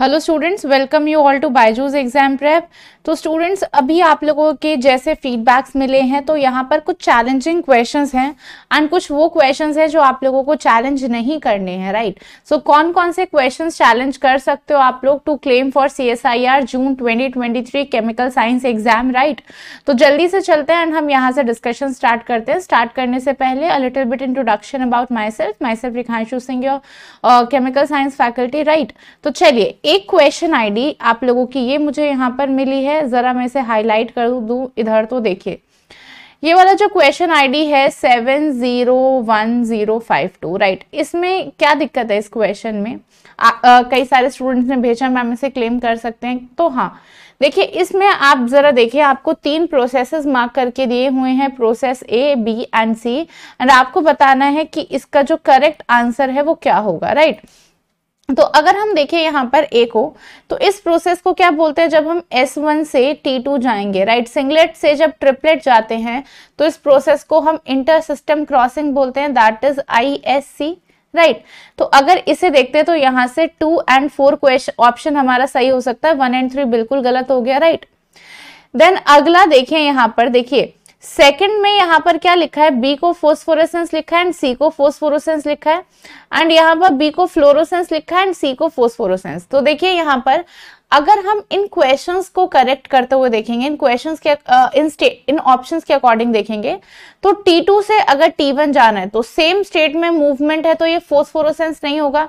Hello students welcome you all to Byju's exam prep तो students अभी आप लोगों के जैसे फीडबैक्स मिले हैं तो यहाँ पर कुछ चैलेंजिंग क्वेश्चंस हैं एंड कुछ वो क्वेश्चंस हैं जो आप लोगों को चैलेंज नहीं करने हैं राइट सो कौन कौन से क्वेश्चंस चैलेंज कर सकते हो आप लोग to claim for C S I R June twenty twenty three chemical science exam right तो जल्दी से चलते हैं एंड हम यहाँ से डिस्कशन स्टार्ट करते हैं स्टार्ट करने से पहले a little bit introduction about myself myself Rikhanshu Singh chemical science faculty right तो चलिए एक क्वेश्चन आईडी आप लोगों की ये मुझे यहाँ पर मिली है ज़रा मैं इसे हाईलाइट कर दू इधर तो देखिए ये वाला जो क्वेश्चन आईडी है seven zero one zero five two right इसमें क्या दिक्कत है इस क्वेश्चन में आ, आ, कई सारे स्टूडेंट्स ने भेजा मैम इसे क्लेम कर सकते हैं तो हाँ देखिए इसमें आप ज़रा देखिए आपको तीन प्रोसेसेस मार्क करके दिए हुए हैं process A B and C and आपको बताना है कि इसका जो करेक्ट आंसर है वो क्या होगा राइट right? तो अगर हम देखें यहाँ पर ए को तो इस प्रोसेस को क्या बोलते हैं जब हम S1 से T2 जाएंगे राइट सिंगलेट से जब ट्रिपलेट जाते हैं तो इस प्रोसेस को हम इंटर सिस्टम क्रॉसिंग बोलते हैं दैट इज ISC राइट तो अगर इसे देखते हैं तो यहाँ से two and four question option हमारा सही हो सकता है वन एंड थ्री बिल्कुल गलत हो गया राइट देन अगला देखें यहाँ पर देखिए सेकंड में यहाँ पर क्या लिखा है बी को फोस्फोरेसेंस लिखा है एंड सी को फोस्फोरोसेंस लिखा है एंड यहाँ पर बी को फ्लोरोसेंस लिखा है एंड सी को फोस्फोरोसेंस तो देखिए यहाँ पर अगर हम इन क्वेश्चंस को करेक्ट करते हुए देखेंगे इन क्वेश्चंस के इन स्टेट इन ऑप्शंस के अकॉर्डिंग देखेंगे तो T2 से अगर T1 जाना है तो सेम स्टेट में मूवमेंट है तो ये फोस्फोरोसेंस नहीं होगा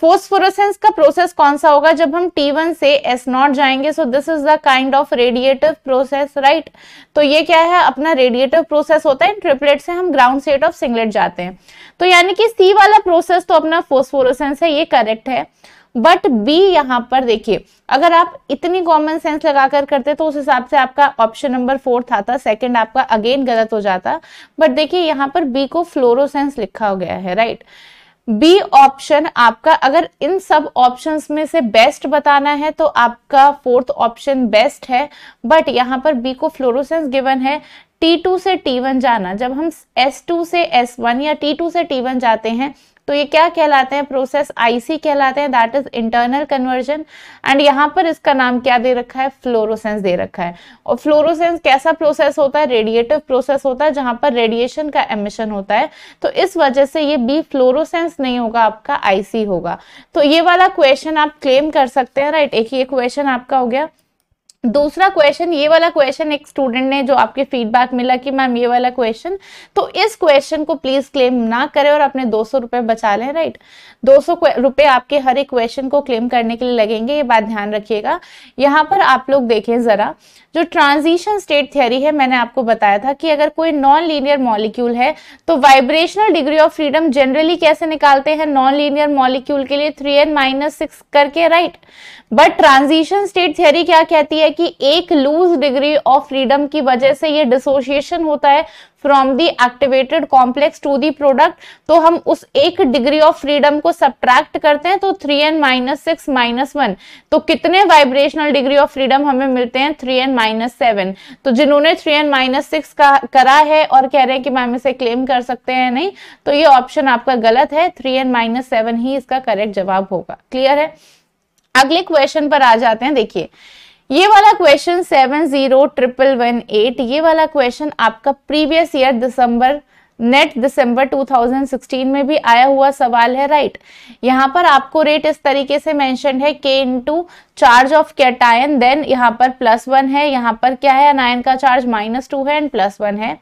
फोस्फोरसेंस का प्रोसेस कौन सा होगा जब हम T1 से S0 जाएंगे so this is the kind of radiative process right तो ये क्या है अपना रेडिएटिव प्रोसेस होता है ट्रिपलेट से हम ग्राउंड स्टेट ऑफ सिंगलेट जाते हैं तो यानी कि C वाला प्रोसेस तो अपना फोस्फोरसेंस है ये करेक्ट है बट बी यहाँ पर देखिए अगर आप इतनी कॉमन सेंस लगाकर करते तो उस हिसाब से आपका ऑप्शन नंबर फोर्थ आता सेकंड आपका अगेन गलत हो जाता बट देखिए यहाँ पर बी को फ्लोरोसेंस लिखा हो गया है राइट right? बी ऑप्शन आपका अगर इन सब ऑप्शंस में से बेस्ट बताना है तो आपका फोर्थ ऑप्शन बेस्ट है बट यहाँ पर बी को फ्लोरोसेंस गिवन है T2 से T1 जाना जब हम S2 से S1 या T2 से T1 जाते हैं तो ये क्या कहलाते हैं प्रोसेस IC कहलाते हैं that is internal conversion and यहाँ पर इसका नाम क्या दे रखा है फ्लोरोसेंस दे रखा है और फ्लोरोसेंस कैसा प्रोसेस होता है रेडिएटिव प्रोसेस होता है जहां पर रेडिएशन का एमिशन होता है तो इस वजह से ये बी फ्लोरोसेंस नहीं होगा आपका आईसी होगा तो ये वाला क्वेश्चन आप क्लेम कर सकते हैं राइट एक ही क्वेश्चन आपका हो गया दूसरा क्वेश्चन ये वाला क्वेश्चन एक स्टूडेंट ने जो आपके फीडबैक मिला कि मैम ये वाला क्वेश्चन तो इस क्वेश्चन को प्लीज क्लेम ना करें और अपने दो सौ रुपए बचा लें राइट दो सौ रुपए आपके हर एक क्वेश्चन को क्लेम करने के लिए लगेंगे ये बात ध्यान रखिएगा यहाँ पर आप लोग देखें जरा जो ट्रांजिशन स्टेट थियरी है मैंने आपको बताया था कि अगर कोई नॉन लीनियर मॉलिक्यूल है तो vibrational degree of freedom generally कैसे निकालते हैं नॉन लीनियर मॉलिक्यूल के लिए थ्री एन माइनस सिक्स करके right but transition state theory क्या कहती है कि एक लूज डिग्री ऑफ फ्रीडम की वजह से ये डिसोसिएशन होता है from the activated complex to the product तो हम उस एक डिग्री ऑफ फ्रीडम को सब्ट्रैक्ट करते हैं तो three N minus six minus one तो कितने वाइब्रेशनल डिग्री ऑफ फ्रीडम हमें मिलते हैं थ्री एन माइनस सेवन तो जिन्होंने थ्री एन माइनस सिक्स का करा है और कह रहे हैं कि मैम इसे क्लेम कर सकते हैं नहीं तो ये ऑप्शन आपका गलत है थ्री एन माइनस सेवन ही इसका करेक्ट जवाब होगा क्लियर है अगले क्वेश्चन पर आ जाते हैं देखिए ये वाला question seven zero triple one eight ये वाला क्वेश्चन आपका प्रीवियस ईयर दिसंबर नेट दिसंबर 2016 में भी आया हुआ सवाल है राइट यहाँ पर आपको रेट इस तरीके से मेंशन है के two charge of cation then यहाँ पर प्लस वन है यहाँ पर क्या है अनायन का चार्ज माइनस टू है एंड प्लस वन है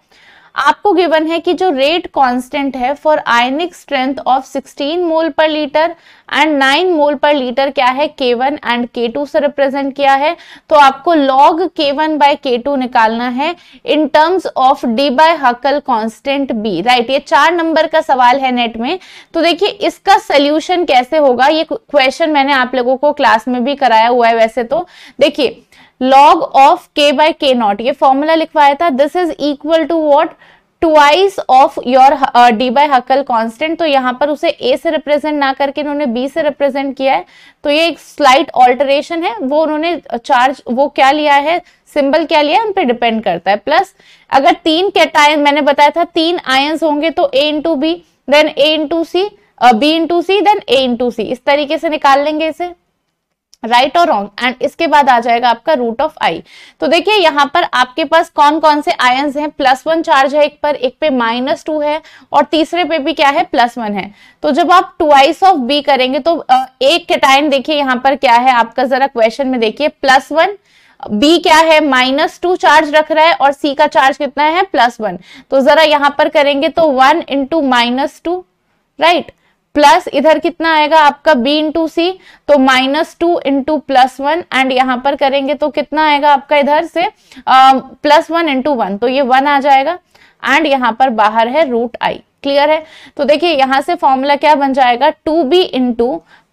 आपको गिवन है कि जो रेट कांस्टेंट है for ionic strength of 16 mole पर लीटर एंड 9 मोल पर लीटर क्या है K1 एंड K2 से रिप्रेजेंट किया है तो आपको के K1 बाय टू निकालना है in terms of D by Huckel constant B right ये चार नंबर का सवाल है नेट में तो देखिए इसका सोल्यूशन कैसे होगा ये क्वेश्चन मैंने आप लोगों को क्लास में भी कराया हुआ है वैसे तो देखिए log of k by k naught ये फॉर्मूला लिखवाया था this is equal to what twice of your D by Huckel constant तो यहाँ पर उसे ए से रिप्रेजेंट ना करके उन्होंने बी से रिप्रेजेंट किया है तो ये एक स्लाइट ऑल्टरेशन है वो उन्होंने चार्ज uh, वो क्या लिया है सिंबल क्या लिया है उन पर डिपेंड करता है प्लस अगर तीन कैटायन मैंने बताया था तीन आयन होंगे तो A into B then A into C B into C then A into C इस तरीके से निकाल लेंगे इसे राइट और रॉन्ग एंड इसके बाद आ जाएगा आपका रूट ऑफ आई तो देखिए यहाँ पर आपके पास कौन कौन से आय हैं प्लस वन चार्ज है एक पर एक पे माइनस टू है और तीसरे पे भी क्या है प्लस वन है तो जब आप ट्वाइस ऑफ बी करेंगे तो एक कैटाइन देखिए यहाँ पर क्या है आपका जरा क्वेश्चन में देखिए प्लस वन बी क्या है माइनस टू चार्ज रख रहा है और सी का चार्ज कितना है प्लस वन तो जरा यहाँ पर करेंगे तो one into minus two right plus इधर कितना आएगा आपका बी इंटू सी तो minus two into plus one and यहाँ पर करेंगे तो कितना आएगा आपका इधर से प्लस वन इंटू वन तो ये वन आ जाएगा एंड यहाँ पर बाहर है रूट आई क्लियर है तो देखिए यहां से फॉर्मूला क्या बन जाएगा two B into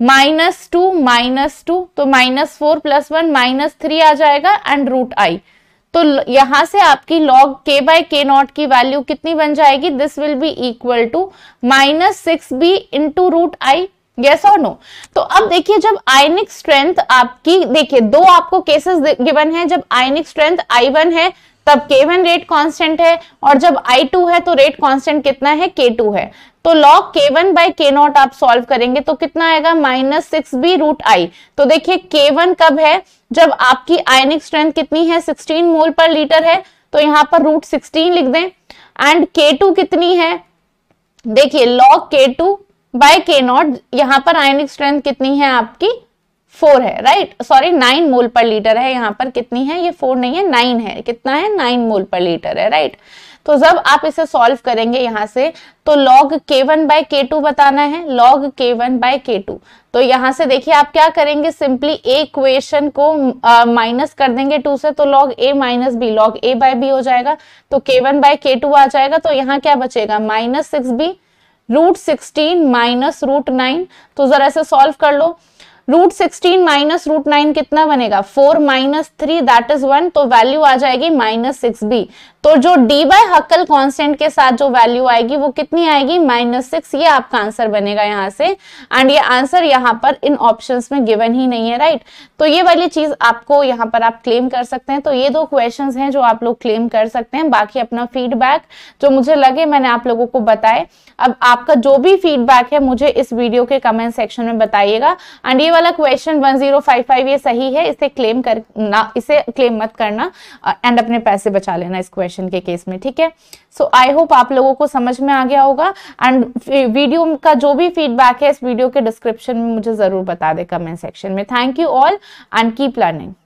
minus two minus two तो minus four plus one minus three आ जाएगा एंड रूट आई तो यहां से आपकी log k by k naught की वैल्यू कितनी बन जाएगी this will be equal to minus six B into root I Yes और नो तो अब देखिए जब आयनिक स्ट्रेंथ आपकी देखिए दो आपको केसेस गिवन है जब आयनिक स्ट्रेंथ आई वन है तब K1 रेट कांस्टेंट है और जब I2 है तो रेट कांस्टेंट कितना है K2 है तो log K1 by k naught आप सॉल्व करेंगे तो कितना आएगा minus six B root I तो देखिए K1 कब है जब आपकी आयनिक स्ट्रेंथ कितनी है 16 मोल पर लीटर है तो यहाँ पर रूट सिक्सटीन लिख दें एंड K2 कितनी है देखिए log K2 bye k not यहां पर आयनिक स्ट्रेंथ कितनी है आपकी फोर है राइट सॉरी नाइन मोल पर लीटर है यहाँ पर कितनी है ये फोर नहीं है नाइन है कितना है नाइन मोल पर लीटर है राइट तो जब आप इसे सॉल्व करेंगे यहां से तो लॉग के वन बाय के बताना है लॉग के वन बाय के तो यहां से देखिए आप क्या करेंगे सिंपली ए इक्वेशन को माइनस कर देंगे टू से तो log A minus B log A by B हो जाएगा तो K one by K two आ जाएगा तो यहाँ क्या बचेगा minus six B root sixteen minus root nine तो जरा इसे सॉल्व कर लो root sixteen minus root nine कितना बनेगा four minus three that is one तो वैल्यू आ जाएगी माइनस सिक्स बी तो जो डी बाय हकल कॉन्स्टेंट के साथ जो वैल्यू आएगी वो कितनी आएगी माइनस सिक्स ये आपका आंसर बनेगा यहाँ से एंड ये आंसर यहाँ पर इन ऑप्शन में गिवन ही नहीं है राइट तो ये वाली चीज आपको यहाँ पर आप क्लेम कर सकते हैं तो ये दो क्वेश्चन है जो आप लोग क्लेम कर सकते हैं बाकी अपना फीडबैक जो मुझे लगे मैंने आप लोगों को बताए अब आपका जो भी फीडबैक है मुझे इस वीडियो के कमेंट सेक्शन में बताइएगा एंड ये वाला question one zero five five ये सही है इसे क्लेम कर ना इसे क्लेम मत करना एंड अपने पैसे बचा लेना इस क्वेश्चन डिप्रेशन के केस में ठीक है सो आई होप आप लोगों को समझ में आ गया होगा एंड वीडियो का जो भी फीडबैक है इस वीडियो के डिस्क्रिप्शन में मुझे जरूर बता दे कमेंट सेक्शन में thank you all and keep learning